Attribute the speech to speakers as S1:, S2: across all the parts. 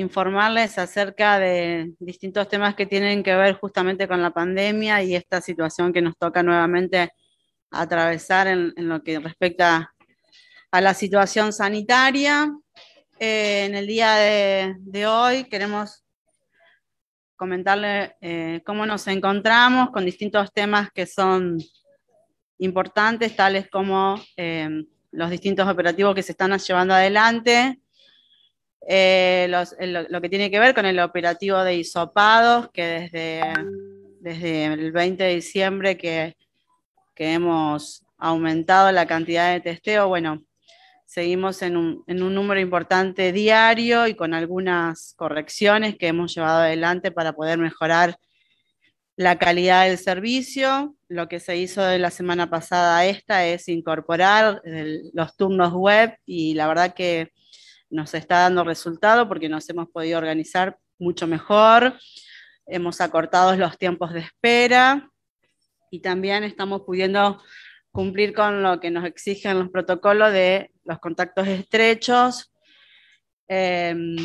S1: informarles acerca de distintos temas que tienen que ver justamente con la pandemia y esta situación que nos toca nuevamente atravesar en, lo que respecta a la situación sanitaria. Eh, en el día de, hoy queremos comentarles eh, cómo nos encontramos con distintos temas que son importantes, tales como eh, los distintos operativos que se están llevando adelante, eh, lo, que tiene que ver con el operativo de isopados, que desde, desde el 20 de diciembre que, hemos aumentado la cantidad de testeo, bueno, seguimos en un, número importante diario y con algunas correcciones que hemos llevado adelante para poder mejorar la calidad del servicio. Lo que se hizo de la semana pasada a esta es incorporar los turnos web y la verdad que nos está dando resultado porque nos hemos podido organizar mucho mejor, hemos acortado los tiempos de espera y también estamos pudiendo cumplir con lo que nos exigen los protocolos de los contactos estrechos, em,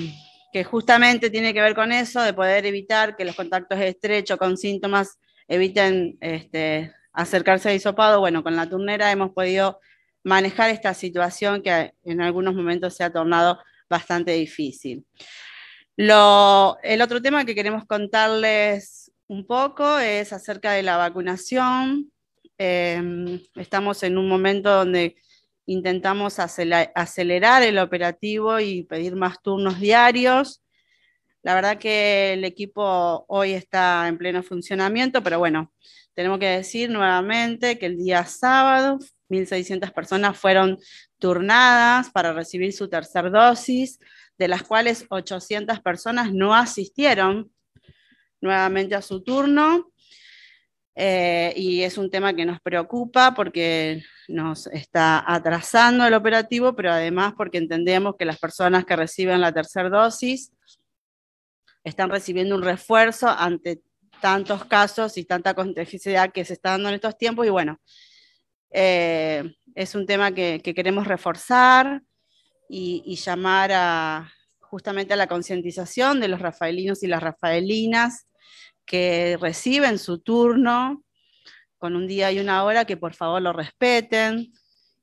S1: que justamente tiene que ver con eso, de poder evitar que los contactos estrechos con síntomas eviten este, acercarse a disopado. Bueno, con la turnera hemos podido manejar esta situación que en algunos momentos se ha tornado bastante difícil. el otro tema que queremos contarles un poco es acerca de la vacunación. Em, estamos en un momento donde intentamos acelerar el operativo y pedir más turnos diarios. La verdad que el equipo hoy está en pleno funcionamiento, pero bueno, tenemos que decir nuevamente que el día sábado 1.600 personas fueron turnadas para recibir su tercera dosis, de las cuales 800 personas no asistieron nuevamente a su turno. Eh, y es un tema que nos preocupa porque nos está atrasando el operativo, pero además porque entendemos que las personas que reciben la tercera dosis están recibiendo un refuerzo ante tantos casos y tanta complejidad que se está dando en estos tiempos. Y bueno, eh, es un tema que, queremos reforzar y, llamar justamente a la concientización de los rafaelinos y las rafaelinas que reciben su turno con un día y una hora, que por favor lo respeten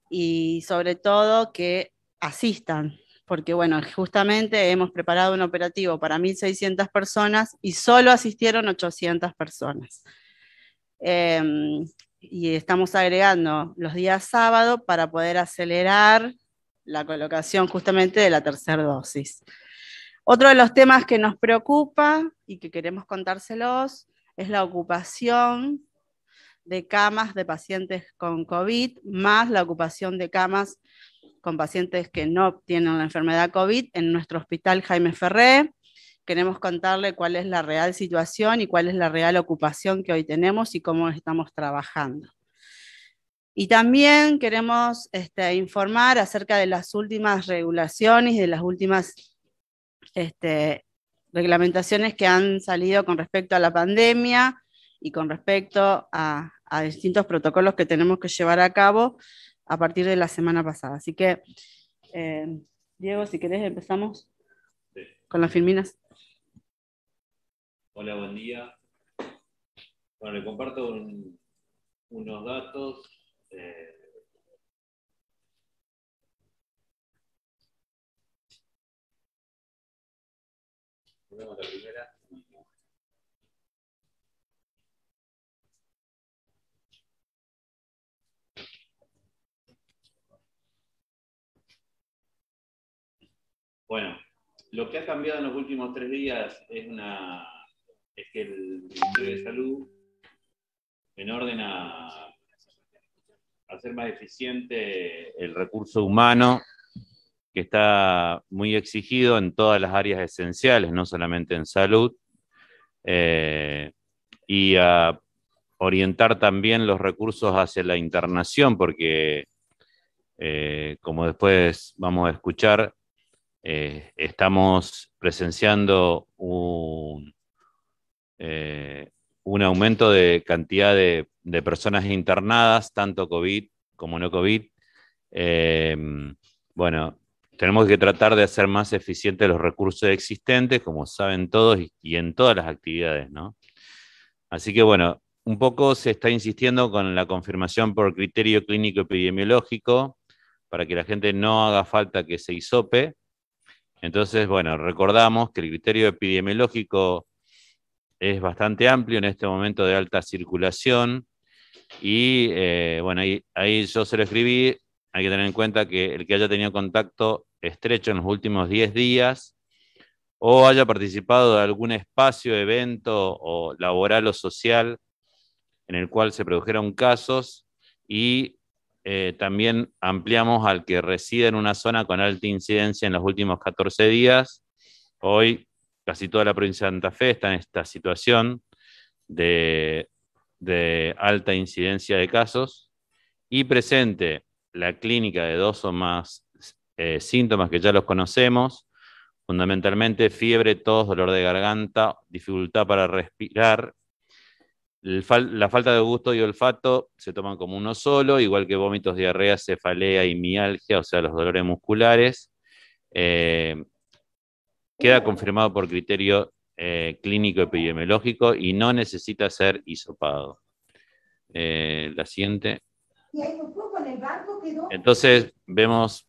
S1: y sobre todo que asistan, porque bueno, justamente hemos preparado un operativo para 1.600 personas y solo asistieron 800 personas. Em, y estamos agregando los días sábado para poder acelerar la colocación justamente de la tercera dosis. Otro de los temas que nos preocupa y que queremos contárselos es la ocupación de camas de pacientes con COVID, más la ocupación de camas con pacientes que no tienen la enfermedad COVID en nuestro hospital Jaime Ferré, queremos contarle cuál es la real situación y cuál es la real ocupación que hoy tenemos y cómo estamos trabajando. Y también queremos este, informar acerca de las últimas regulaciones de las últimas este, reglamentaciones que han salido con respecto a la pandemia y con respecto a, distintos protocolos que tenemos que llevar a cabo a partir de la semana pasada. Así que, eh, Diego, si querés, empezamos con las filminas.
S2: Hola, buen día.
S1: Bueno, le comparto unos datos. Eh. Bueno,
S2: lo que ha cambiado en los últimos tres días es una es que el Ministerio de Salud, en orden a hacer más eficiente el recurso humano, que está muy exigido en todas las áreas esenciales, no solamente en salud, eh, y a orientar también los recursos hacia la internación, porque eh, como después vamos a escuchar, eh, estamos presenciando un, eh, un aumento de cantidad de, personas internadas, tanto COVID como no COVID. Eh, bueno, tenemos que tratar de hacer más eficientes los recursos existentes, como saben todos, y, en todas las actividades, ¿no? Así que bueno, un poco se está insistiendo con la confirmación por criterio clínico epidemiológico para que la gente no haga falta que se isope. Entonces, bueno, recordamos que el criterio epidemiológico es bastante amplio en este momento de alta circulación. Y eh, bueno, ahí, ahí, yo se lo escribí. Hay que tener en cuenta que el que haya tenido contacto estrecho en los últimos 10 días o haya participado de algún espacio, evento o laboral o social en el cual se produjeron casos y eh, también ampliamos al que reside en una zona con alta incidencia en los últimos 14 días. Hoy casi toda la provincia de Santa Fe está en esta situación de, alta incidencia de casos y presente la clínica de dos o más eh, síntomas que ya los conocemos, fundamentalmente fiebre, tos, dolor de garganta, dificultad para respirar. la falta de gusto y olfato se toman como uno solo, igual que vómitos, diarrea, cefalea y mialgia, o sea, los dolores musculares. Eh, Queda confirmado por criterio eh, clínico epidemiológico y no necesita ser hisopado. Eh, la siguiente. Entonces vemos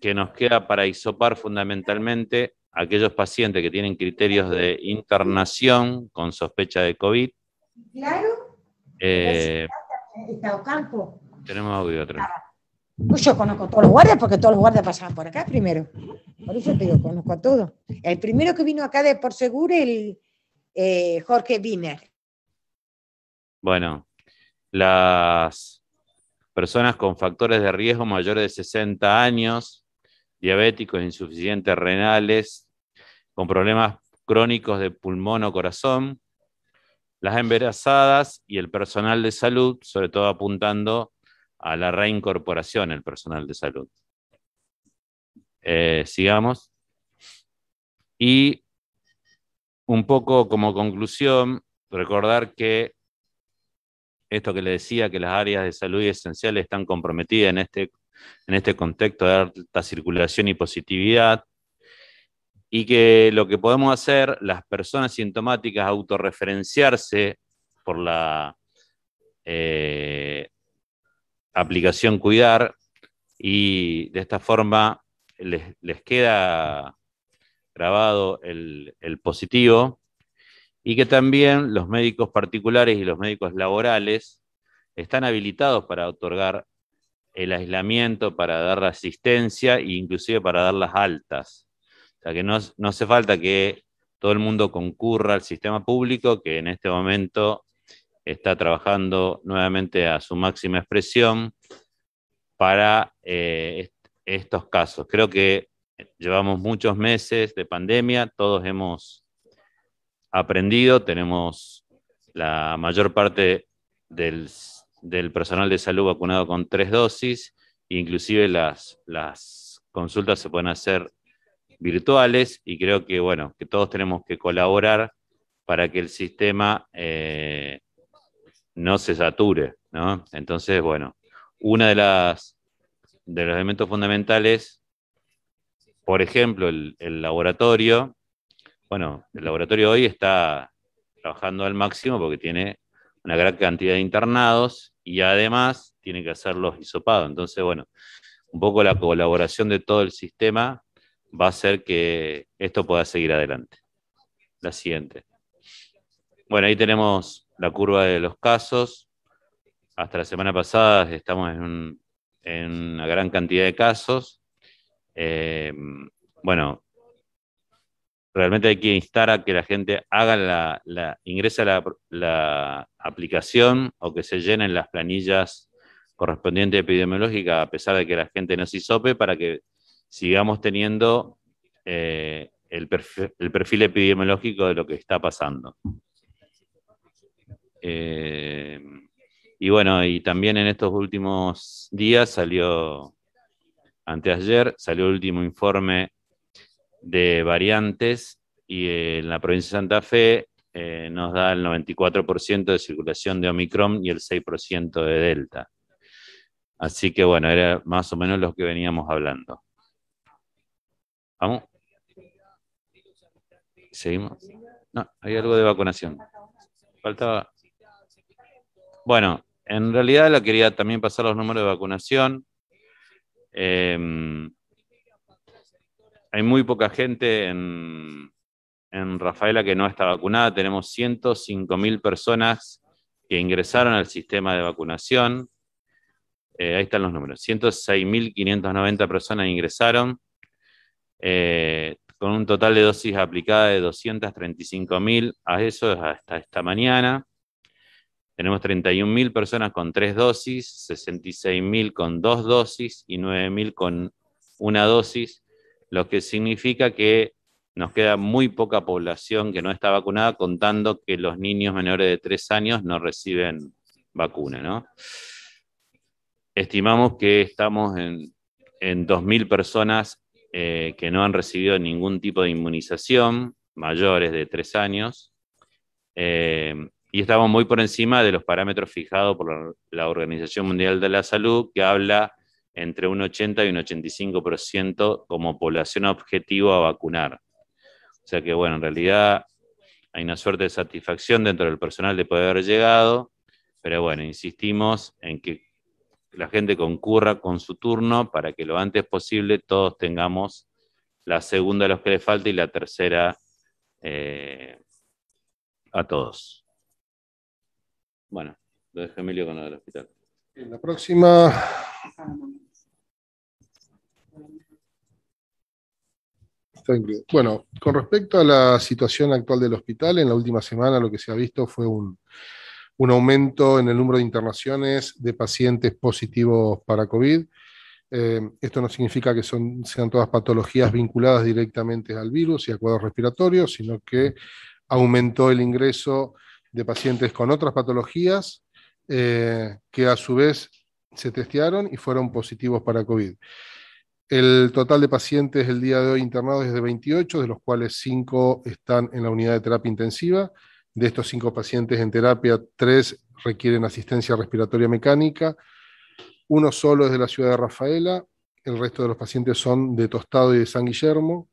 S2: que nos queda para hisopar fundamentalmente aquellos pacientes que tienen criterios de internación con sospecha de COVID. Claro. Eh, tenemos audio
S1: pues yo conozco a todos los guardias porque todos los guardias pasaban por acá primero. Por eso te digo, conozco a todos. El primero que vino acá de por seguro, el eh, Jorge Wiener.
S2: Bueno, las personas con factores de riesgo mayores de 60 años, diabéticos, insuficientes renales, con problemas crónicos de pulmón o corazón, las embarazadas y el personal de salud, sobre todo apuntando a la reincorporación del personal de salud. Eh, sigamos. Y un poco como conclusión, recordar que esto que le decía, que las áreas de salud esenciales están comprometidas en este, en este contexto de alta circulación y positividad, y que lo que podemos hacer, las personas sintomáticas, autorreferenciarse por la eh, aplicación Cuidar y de esta forma les, queda grabado el, positivo y que también los médicos particulares y los médicos laborales están habilitados para otorgar el aislamiento, para dar asistencia e inclusive para dar las altas. O sea que no, no hace falta que todo el mundo concurra al sistema público, que en este momento está trabajando nuevamente a su máxima expresión para eh, estos casos. Creo que llevamos muchos meses de pandemia, todos hemos aprendido, tenemos la mayor parte del, personal de salud vacunado con tres dosis, inclusive las, las consultas se pueden hacer virtuales y creo que, bueno, que todos tenemos que colaborar para que el sistema... Eh, no se sature, ¿no? Entonces, bueno, una de las de los elementos fundamentales, por ejemplo, el, laboratorio, bueno, el laboratorio hoy está trabajando al máximo porque tiene una gran cantidad de internados y además tiene que hacer los hisopados. Entonces, bueno, un poco la colaboración de todo el sistema va a hacer que esto pueda seguir adelante. La siguiente. Bueno, ahí tenemos la curva de los casos. Hasta la semana pasada estamos en, una gran cantidad de casos. Eh, bueno, realmente hay que instar a que la gente haga la, la ingrese a la, aplicación o que se llenen las planillas correspondientes epidemiológicas, a pesar de que la gente no se sope, para que sigamos teniendo eh, el perfil epidemiológico de lo que está pasando. Eh, y bueno, y también en estos últimos días salió, anteayer, salió el último informe de variantes y eh, en la provincia de Santa Fe eh, nos da el 94% de circulación de Omicron y el 6% de Delta. Así que bueno, era más o menos los que veníamos hablando. ¿Vamos? ¿Seguimos? No, hay algo de vacunación. Faltaba. Bueno, en realidad la quería también pasar los números de vacunación. Em, hay muy poca gente en, Rafaela que no está vacunada. Tenemos 105.000 personas que ingresaron al sistema de vacunación. Eh, ahí están los números. 106.590 personas ingresaron, eh, con un total de dosis aplicada de 235.000. A eso hasta esta mañana. Tenemos 31.000 personas con tres dosis, 66.000 con dos dosis y 9.000 con una dosis, lo que significa que nos queda muy poca población que no está vacunada, contando que los niños menores de tres años no reciben vacuna. Estimamos que estamos en, 2.000 personas eh, que no han recibido ningún tipo de inmunización, mayores de tres años. Eh, y estamos muy por encima de los parámetros fijados por la Organización Mundial de la Salud, que habla entre un 80 y un 85% como población objetivo a vacunar. O sea que, bueno, en realidad hay una suerte de satisfacción dentro del personal de poder haber llegado, pero bueno, insistimos en que la gente concurra con su turno para que lo antes posible todos tengamos la segunda a los que le falta y la tercera eh, a todos. Bueno, lo dejo Emilio con lo del hospital.
S3: En la próxima. Bueno, con respecto a la situación actual del hospital, en la última semana lo que se ha visto fue un, aumento en el número de internaciones de pacientes positivos para COVID. Eh, esto no significa que sean todas patologías vinculadas directamente al virus y a cuadros respiratorios, sino que aumentó el ingreso de pacientes con otras patologías eh, que a su vez se testearon y fueron positivos para COVID. El total de pacientes el día de hoy internados es de 28, de los cuales 5 están en la unidad de terapia intensiva. De estos 5 pacientes en terapia, 3 requieren asistencia respiratoria mecánica. Uno solo es de la ciudad de Rafaela, el resto de los pacientes son de Tostado y de San Guillermo.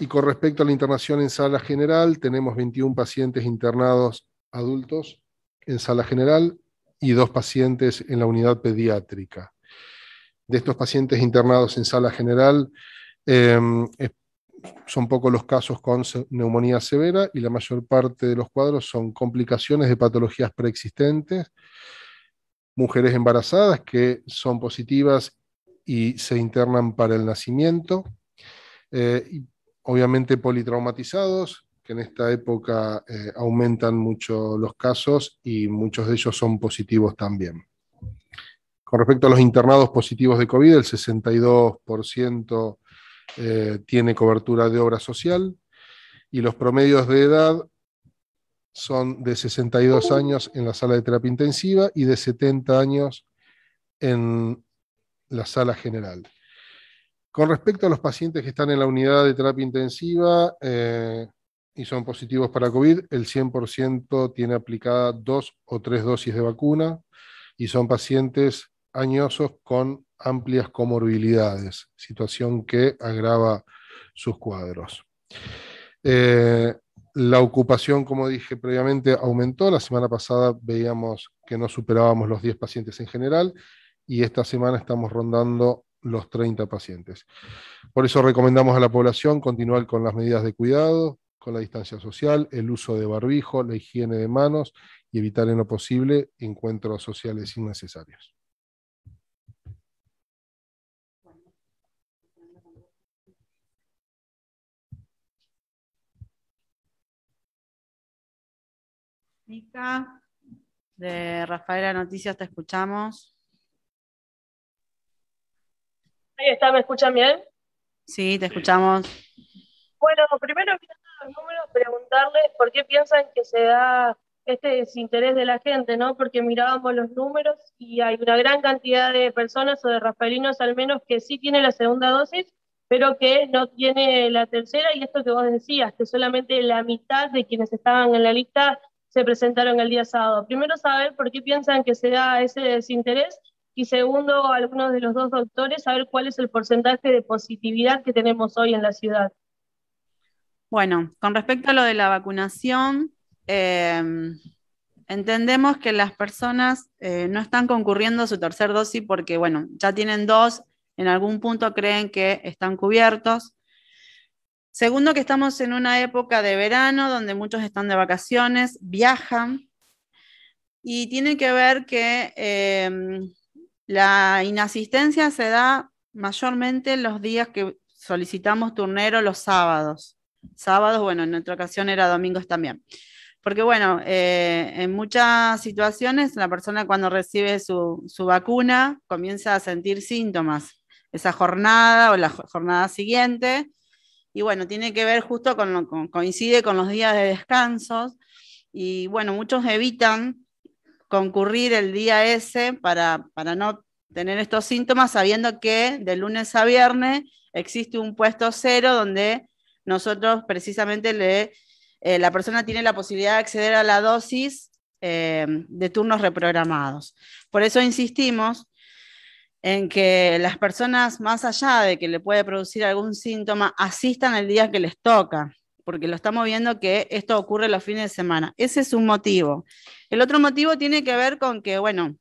S3: Y con respecto a la internación en sala general, tenemos 21 pacientes internados adultos en sala general y dos pacientes en la unidad pediátrica. De estos pacientes internados en sala general, em, son pocos los casos con neumonía severa y la mayor parte de los cuadros son complicaciones de patologías preexistentes, mujeres embarazadas que son positivas y se internan para el nacimiento, eh, obviamente politraumatizados, que en esta época eh, aumentan mucho los casos y muchos de ellos son positivos también. Con respecto a los internados positivos de COVID, el 62% eh, tiene cobertura de obra social y los promedios de edad son de 62 años en la sala de terapia intensiva y de 70 años en la sala general. Con respecto a los pacientes que están en la unidad de terapia intensiva eh, y son positivos para COVID, el 100% tiene aplicada dos o tres dosis de vacuna y son pacientes añosos con amplias comorbilidades, situación que agrava sus cuadros. Eh, la ocupación, como dije previamente, aumentó. La semana pasada veíamos que no superábamos los 10 pacientes en general y esta semana estamos rondando los 30 pacientes. Por eso recomendamos a la población continuar con las medidas de cuidado, con la distancia social, el uso de barbijo, la higiene de manos y evitar en lo posible encuentros sociales innecesarios.
S1: Mica, de Rafaela Noticias, te escuchamos. Ahí está, ¿me escuchan bien? Sí, te escuchamos. Bueno, primero los números, preguntarles por qué piensan que se da este desinterés de la gente, ¿no? Porque mirábamos los números y hay una gran cantidad de personas o de rafaelinos al menos que sí tiene la segunda dosis, pero que no tiene la tercera y esto que vos decías, que solamente la mitad de quienes estaban en la lista se presentaron el día sábado. Primero saber por qué piensan que se da ese desinterés y segundo, algunos de los dos doctores, a ver cuál es el porcentaje de positividad que tenemos hoy en la ciudad. Bueno, con respecto a lo de la vacunación, eh, entendemos que las personas eh, no están concurriendo a su tercer dosis porque, bueno, ya tienen dos, en algún punto creen que están cubiertos. Segundo, que estamos en una época de verano donde muchos están de vacaciones, viajan, y tiene que ver que eh, la inasistencia se da mayormente los días que solicitamos turnero los sábados. Sábados, bueno, en nuestra ocasión era domingos también. Porque bueno, eh, en muchas situaciones la persona cuando recibe su, vacuna comienza a sentir síntomas esa jornada o la jornada siguiente. Y bueno, tiene que ver justo con, lo, con coincide con los días de descansos. Y bueno, muchos evitan concurrir el día ese para, no tener estos síntomas, sabiendo que de lunes a viernes existe un puesto cero donde nosotros precisamente le, eh, la persona tiene la posibilidad de acceder a la dosis eh, de turnos reprogramados. Por eso insistimos en que las personas, más allá de que le puede producir algún síntoma, asistan el día que les toca porque lo estamos viendo que esto ocurre los fines de semana. Ese es un motivo. El otro motivo tiene que ver con que, bueno,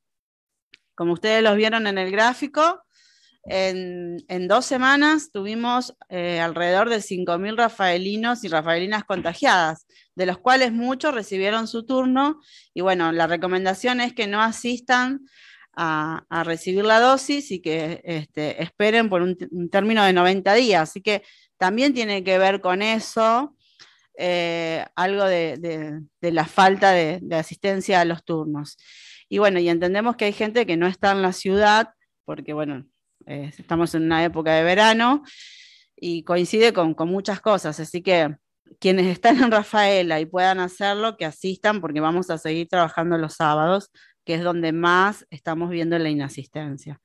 S1: como ustedes los vieron en el gráfico, en, dos semanas tuvimos eh, alrededor de 5.000 rafaelinos y rafaelinas contagiadas, de los cuales muchos recibieron su turno y bueno, la recomendación es que no asistan a, recibir la dosis y que este, esperen por un, término de 90 días. Así que también tiene que ver con eso, eh, algo de, la falta de, asistencia a los turnos. Y bueno, y entendemos que hay gente que no está en la ciudad, porque bueno, eh, estamos en una época de verano y coincide con, muchas cosas, así que quienes están en Rafaela y puedan hacerlo, que asistan, porque vamos a seguir trabajando los sábados, que es donde más estamos viendo la inasistencia.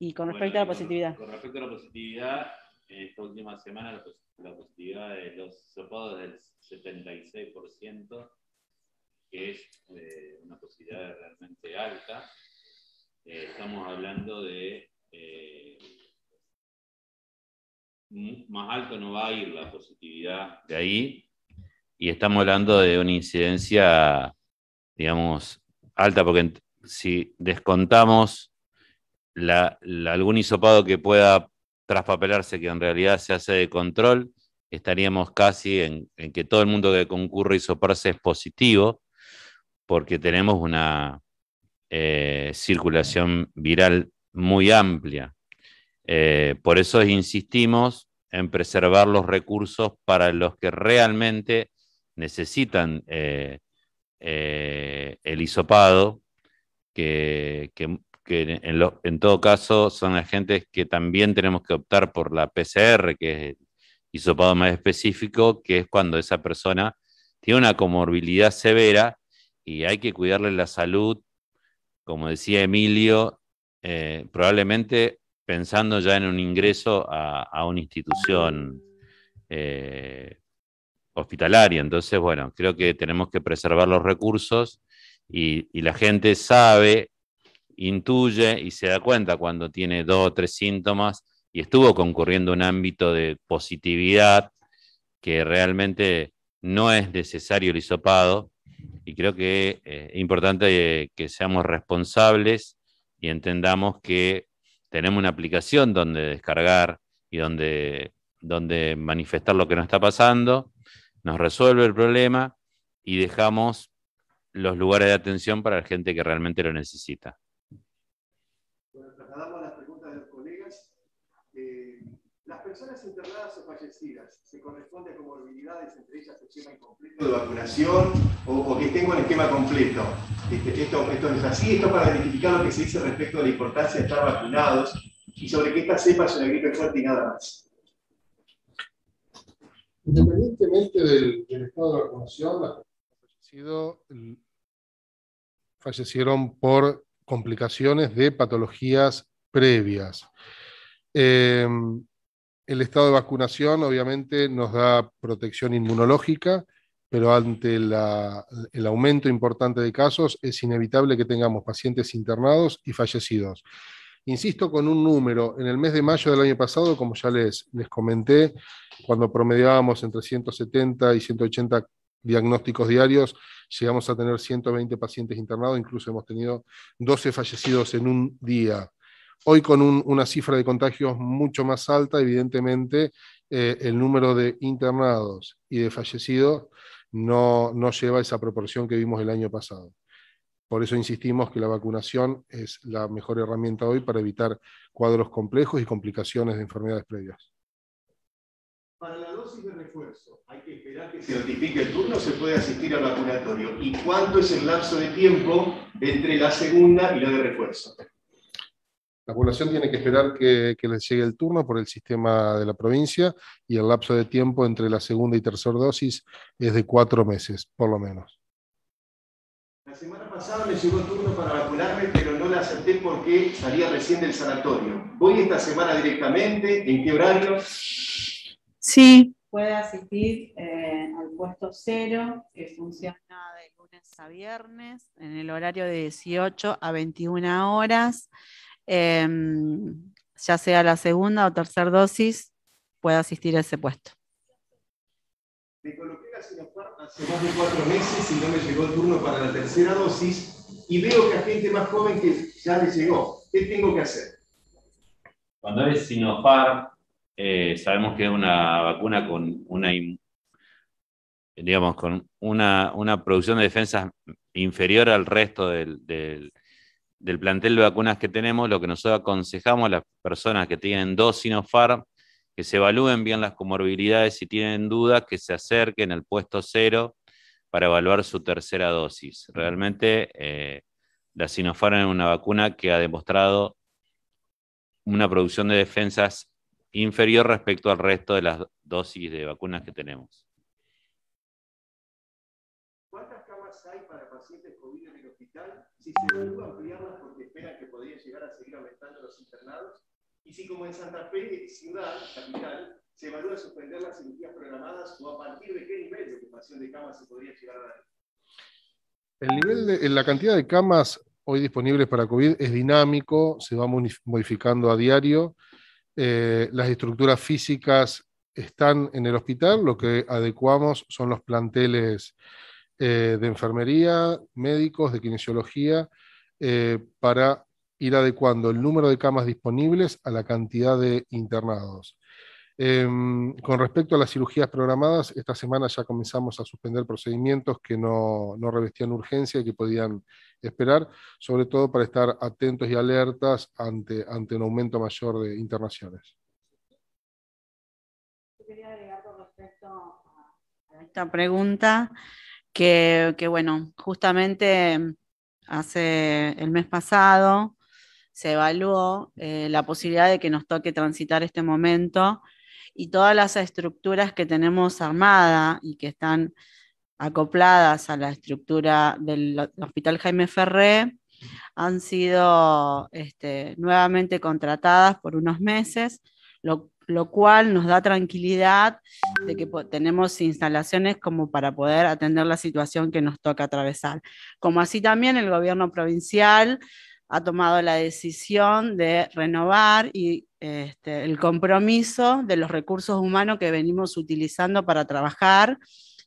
S1: Y con respecto a la positividad. Con,
S2: respecto a la positividad, esta última semana la positividad la positividad de los sopados del 76%, que es eh, una posibilidad realmente alta. Eh, estamos hablando de... Eh, más alto no va a ir la positividad de ahí, y estamos hablando de una incidencia, digamos, alta, porque si descontamos la, algún hisopado que pueda papelarse que en realidad se hace de control, estaríamos casi en, que todo el mundo que concurre y soparse es positivo, porque tenemos una eh, circulación viral muy amplia. Eh, por eso insistimos en preservar los recursos para los que realmente necesitan eh, el hisopado, que que en, todo caso son agentes que también tenemos que optar por la PCR, que es el hisopado más específico, que es cuando esa persona tiene una comorbilidad severa y hay que cuidarle la salud, como decía Emilio, eh, probablemente pensando ya en un ingreso a, una institución eh, hospitalaria. Entonces, bueno, creo que tenemos que preservar los recursos y, y la gente sabe intuye y se da cuenta cuando tiene dos o tres síntomas y estuvo concurriendo un ámbito de positividad que realmente no es necesario el hisopado y creo que eh, es importante eh, que seamos responsables y entendamos que tenemos una aplicación donde descargar y donde, donde manifestar lo que nos está pasando, nos resuelve el problema y dejamos los lugares de atención para la gente que realmente lo necesita. personas
S3: internadas o fallecidas se corresponde a comorbilidades, entre ellas el esquema incompleto de vacunación o, que tengo el esquema completo. Este, esto, es así, esto para identificar lo que se dice respecto a la importancia de estar vacunados y sobre que esta cepa se una gripe fuerte y nada más. Independientemente del, estado de vacunación, las personas fallecieron por complicaciones de patologías previas. Eh, el estado de vacunación obviamente nos da protección inmunológica, pero ante el aumento importante de casos es inevitable que tengamos pacientes internados y fallecidos. Insisto con un número, en el mes de mayo del año pasado, como ya les, les comenté, cuando promediábamos entre 170 y 180 diagnósticos diarios, llegamos a tener 120 pacientes internados, incluso hemos tenido 12 fallecidos en un día. Hoy con una cifra de contagios mucho más alta, evidentemente eh, el número de internados y de fallecidos no, no lleva esa proporción que vimos el año pasado. Por eso insistimos que la vacunación es la mejor herramienta hoy para evitar cuadros complejos y complicaciones de enfermedades previas. Para la dosis de refuerzo, ¿hay que esperar que se notifique el turno se puede asistir al vacunatorio? ¿Y cuánto es el lapso de tiempo entre la segunda y la de refuerzo? La población tiene que esperar que, le les llegue el turno por el sistema de la provincia y el lapso de tiempo entre la segunda y tercera dosis es de cuatro meses, por lo menos. La semana pasada me llegó el turno para vacunarme, pero no la acepté porque salía recién del sanatorio. ¿Voy esta semana directamente? ¿En qué horario?
S1: Sí, puede asistir eh, al puesto cero, que funciona de lunes a viernes, en el horario de 18 a 21 horas eh, ya sea la segunda o tercera dosis, pueda asistir a ese puesto.
S3: Me coloqué la Sinopharm hace más de cuatro meses y no me llegó el turno para la tercera dosis y veo que a gente más joven que ya le llegó. ¿Qué tengo que hacer? Cuando es Sinopharm,
S2: eh, sabemos que es una vacuna con una, digamos, con una, una producción de defensas inferior al resto del, del plantel de vacunas que tenemos, lo que nosotros aconsejamos a las personas que tienen dos Sinopharm, que se evalúen bien las comorbilidades, y tienen dudas, que se acerquen al puesto cero para evaluar su tercera dosis. Realmente eh, la Sinopharm es una vacuna que ha demostrado una producción de defensas inferior respecto al resto de las dosis de vacunas que tenemos.
S3: si se evalúa ampliarlas porque esperan que podría llegar a seguir aumentando los internados, y si como en Santa Fe, ciudad, capital, se evalúa suspender las cirugías programadas o a partir de qué nivel de ocupación de camas se podría llegar a dar. El nivel de, la cantidad de camas hoy disponibles para COVID es dinámico, se va modificando a diario. Eh, las estructuras físicas están en el hospital, lo que adecuamos son los planteles eh, de enfermería, médicos, de kinesiología, eh, para ir adecuando el número de camas disponibles a la cantidad de internados. Em, con respecto a las cirugías programadas, esta semana ya comenzamos a suspender procedimientos que no, revestían urgencia y que podían esperar, sobre todo para estar atentos y alertas ante, ante un aumento mayor de internaciones.
S1: Yo quería agregar con respecto
S3: a esta pregunta que, bueno,
S1: justamente hace el mes pasado se evaluó eh, la posibilidad de que nos toque transitar este momento y todas las estructuras que tenemos armada y que están acopladas a la estructura del Hospital Jaime Ferré han sido este, nuevamente contratadas por unos meses, lo, lo cual nos da tranquilidad de que tenemos instalaciones como para poder atender la situación que nos toca atravesar. Como así también el gobierno provincial ha tomado la decisión de renovar y este, el compromiso de los recursos humanos que venimos utilizando para trabajar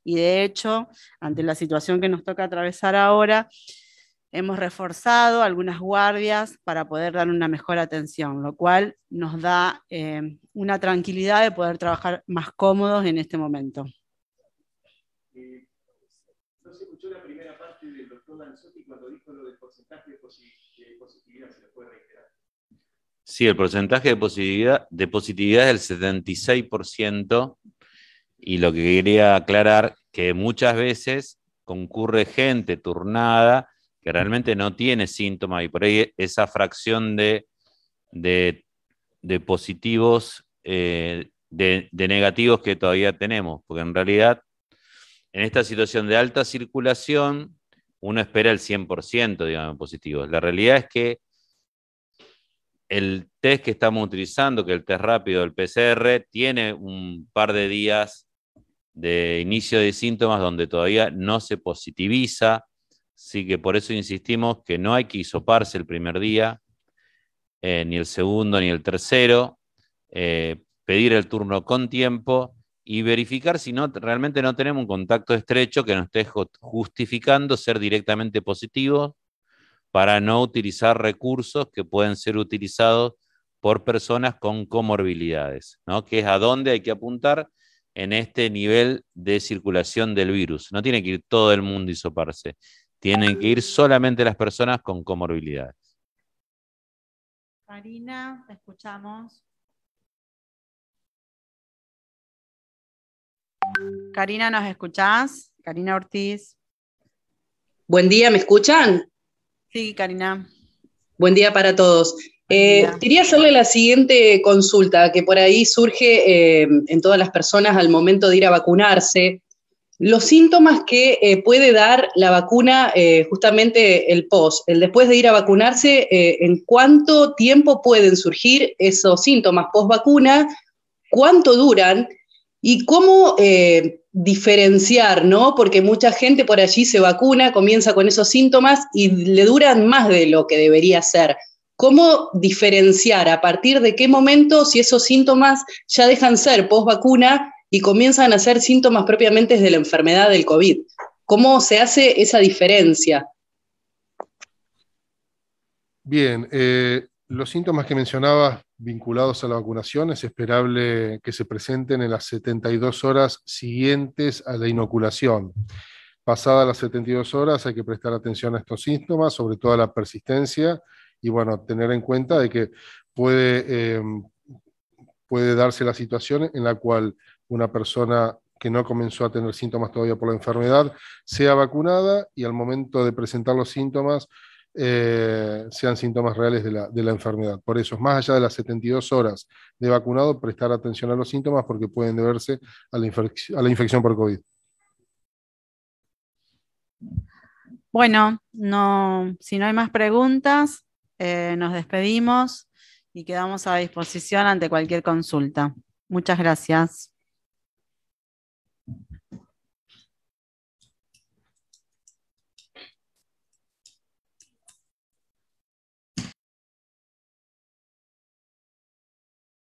S1: y de hecho, ante la situación que nos toca atravesar ahora, Hemos reforzado algunas guardias para poder dar una mejor atención, lo cual nos da eh, una tranquilidad de poder trabajar más cómodos en este momento.
S3: Eh, no se escuchó la primera parte del doctor cuando dijo lo del porcentaje de, positividad, se puede reiterar.
S2: Sí, el porcentaje de positividad, de positividad es del 76% y lo que quería aclarar que muchas veces concurre gente turnada que realmente no tiene síntomas y por ahí esa fracción de, positivos, eh, de, negativos que todavía tenemos, porque en realidad en esta situación de alta circulación uno espera el 100%, digamos, positivos. La realidad es que el test que estamos utilizando, que es el test rápido, el PCR, tiene un par de días de inicio de síntomas donde todavía no se positiviza, Así que por eso insistimos que no hay que hisoparse el primer día, eh, ni el segundo, ni el tercero, eh, pedir el turno con tiempo y verificar si realmente no tenemos un contacto estrecho que nos esté justificando ser directamente positivo para no utilizar recursos que pueden ser utilizados por personas con comorbilidades, ¿no? que es a dónde hay que apuntar en este nivel de circulación del virus. No tiene que ir todo el mundo a hisoparse. Tienen que ir solamente las personas con comorbilidades.
S1: Karina, te escuchamos. Karina, ¿nos escuchás? Karina Ortiz. Buen día, ¿me escuchan? Sí, Karina. Buen día para todos. Eh, quería hacerle la siguiente consulta que por ahí surge eh, en todas las personas al momento de ir a vacunarse. Los síntomas que eh, puede dar la vacuna, eh, justamente el post, el después de ir a vacunarse, eh, ¿en cuánto tiempo pueden surgir esos síntomas post vacuna? ¿Cuánto duran? ¿Y cómo diferenciar, no? Porque mucha gente por allí se vacuna, comienza con esos síntomas y le duran más de lo que debería ser. ¿Cómo diferenciar a partir de qué momento si esos síntomas ya dejan ser post vacuna y comienzan a ser síntomas propiamente de la enfermedad del COVID. ¿Cómo se hace esa diferencia?
S3: Bien, eh, los síntomas que mencionabas vinculados a la vacunación es esperable que se presenten en las 72 horas siguientes a la inoculación. Pasadas las 72 horas hay que prestar atención a estos síntomas, sobre todo a la persistencia, y bueno, tener en cuenta de que puede, eh, puede darse la situación en la cual una persona que no comenzó a tener síntomas todavía por la enfermedad sea vacunada y al momento de presentar los síntomas eh, sean síntomas reales de la, enfermedad. Por eso, más allá de las 72 horas de vacunado, prestar atención a los síntomas porque pueden deberse a la, infección por COVID.
S1: Bueno, no, si no hay más preguntas, eh, nos despedimos y quedamos a disposición ante cualquier consulta. Muchas gracias.